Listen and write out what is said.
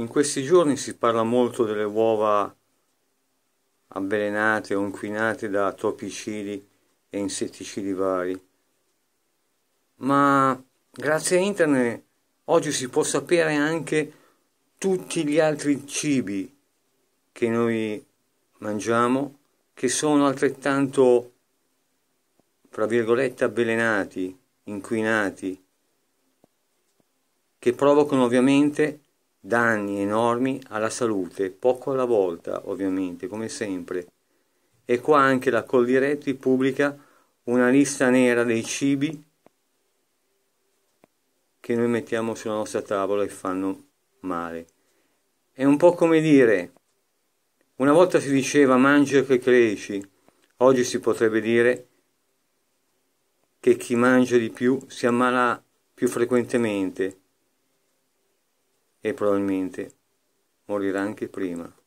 In questi giorni si parla molto delle uova avvelenate o inquinate da topicidi e insetticidi vari. Ma grazie a internet oggi si può sapere anche tutti gli altri cibi che noi mangiamo che sono altrettanto fra virgolette avvelenati, inquinati, che provocano ovviamente danni enormi alla salute, poco alla volta ovviamente, come sempre. E qua anche la Coldiretti pubblica una lista nera dei cibi che noi mettiamo sulla nostra tavola e fanno male. È un po' come dire, una volta si diceva mangia che cresci, oggi si potrebbe dire che chi mangia di più si ammala più frequentemente e probabilmente morirà anche prima.